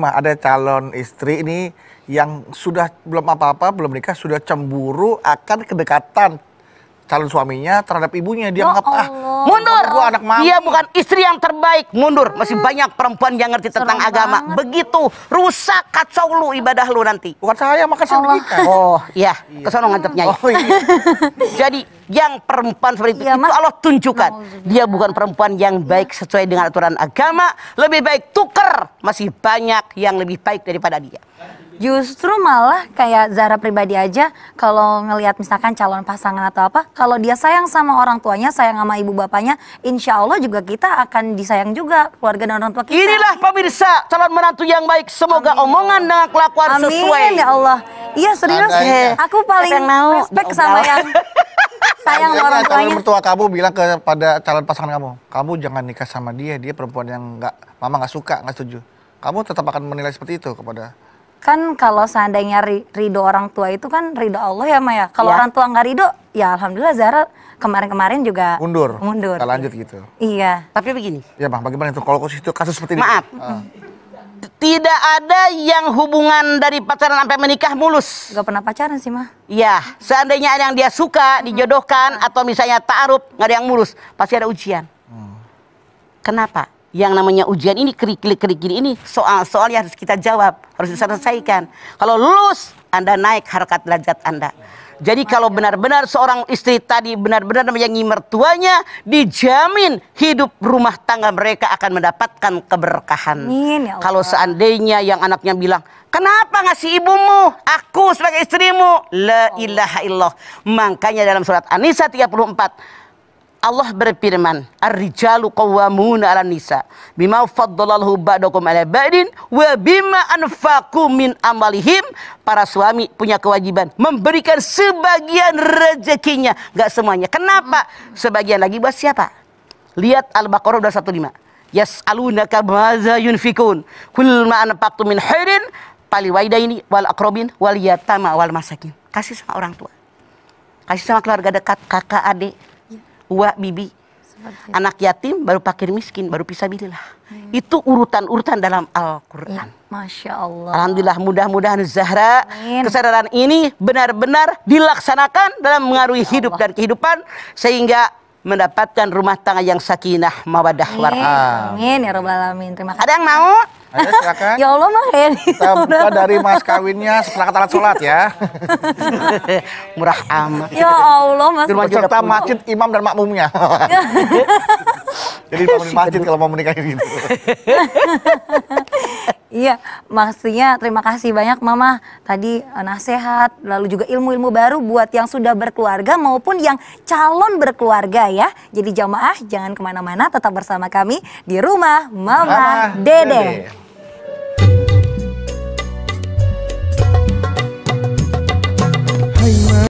ada calon istri ini yang sudah belum apa-apa, belum nikah, sudah cemburu akan kedekatan calon suaminya terhadap ibunya. Dia oh ah, mundur. Gua anak mami. Dia bukan istri yang terbaik, mundur. Masih hmm. banyak perempuan yang ngerti tentang Serang agama. Banget. Begitu rusak kacau lu ibadah lu nanti. Bukan saya, makasih allah Oh, iya. kesana Kesono hmm. ngadepnya. Ya. Oh, iya. Jadi yang perempuan seperti ya, itu iya, Allah tunjukkan dia bukan perempuan yang baik sesuai dengan aturan agama lebih baik tuker masih banyak yang lebih baik daripada dia justru malah kayak Zara pribadi aja kalau ngelihat misalkan calon pasangan atau apa kalau dia sayang sama orang tuanya sayang sama ibu bapaknya insya Allah juga kita akan disayang juga keluarga dan orang tua kita inilah pemirsa calon menantu yang baik semoga Amin. omongan dan kelakuan Amin, sesuai Amin ya Allah iya serius aku paling respect sama yang sayang Siapa orang tuanya. mertua kamu bilang kepada calon pasangan kamu, kamu jangan nikah sama dia, dia perempuan yang nggak mama nggak suka, nggak setuju. Kamu tetap akan menilai seperti itu kepada kan kalau seandainya ridho orang tua itu kan ridho Allah ya Maya. Kalau ya. orang tua nggak ridho, ya alhamdulillah Zara kemarin-kemarin juga mundur. Mundur. Kita lanjut gitu. Iya. Tapi begini. Ya bang, bagaimana itu kalau kasus itu kasus seperti ini? Maaf. Uh tidak ada yang hubungan dari pacaran sampai menikah mulus. Gak pernah pacaran sih mah. Iya, seandainya ada yang dia suka hmm. dijodohkan atau misalnya taruh nggak ada yang mulus, pasti ada ujian. Hmm. Kenapa? yang namanya ujian ini kerikil-kerikil ini soal-soal yang harus kita jawab, harus diselesaikan. Kalau lulus, Anda naik harkat derajat Anda. Jadi kalau benar-benar seorang istri tadi benar-benar menyayangi mertuanya, dijamin hidup rumah tangga mereka akan mendapatkan keberkahan. Amin, ya Allah. Kalau seandainya yang anaknya bilang, kenapa ngasih ibumu? Aku sebagai istrimu. La ya ilaha illallah. Makanya dalam surat An-Nisa 34, Allah berfirman, "Ar-rijalu qawwamuna 'ala nisa bima faddalallahu ba'dakum 'ala ba'din wa bima anfaqu min amalihim." Para suami punya kewajiban memberikan sebagian rezekinya, enggak semuanya. Kenapa? Sebagian lagi buat siapa? Lihat Al-Baqarah 215. Yas'alunaka madza yunfikun. Kul ma anfaqtum min khairin paliwaidaini wal aqrabin wal yatama wal masakin. Kasih sama orang tua. Kasih sama keluarga dekat, kakak, adik, wa bibi. Seperti. Anak yatim baru pakir miskin baru pisabilillah. Hmm. Itu urutan-urutan dalam Al-Qur'an. Ya, Masya Allah. Alhamdulillah mudah-mudahan Zahra Amin. kesadaran ini benar-benar dilaksanakan dalam mengaruhi hidup dan kehidupan sehingga mendapatkan rumah tangga yang sakinah mawadah warahmah. Amin ya rabbal alamin. Terima kasih. Ada yang mau? silakan. ya Allah mah kayak Kita buka dari mas kawinnya setelah kata sholat ya. Murah amat. Ya Allah mas. Serta masjid imam dan makmumnya. Jadi bangunin masjid kalau mau menikah gitu. Iya, maksudnya terima kasih banyak Mama tadi eh, nasihat, lalu juga ilmu-ilmu baru buat yang sudah berkeluarga maupun yang calon berkeluarga ya. Jadi jamaah jangan kemana-mana, tetap bersama kami di rumah Mama, Mama Dede. Dede.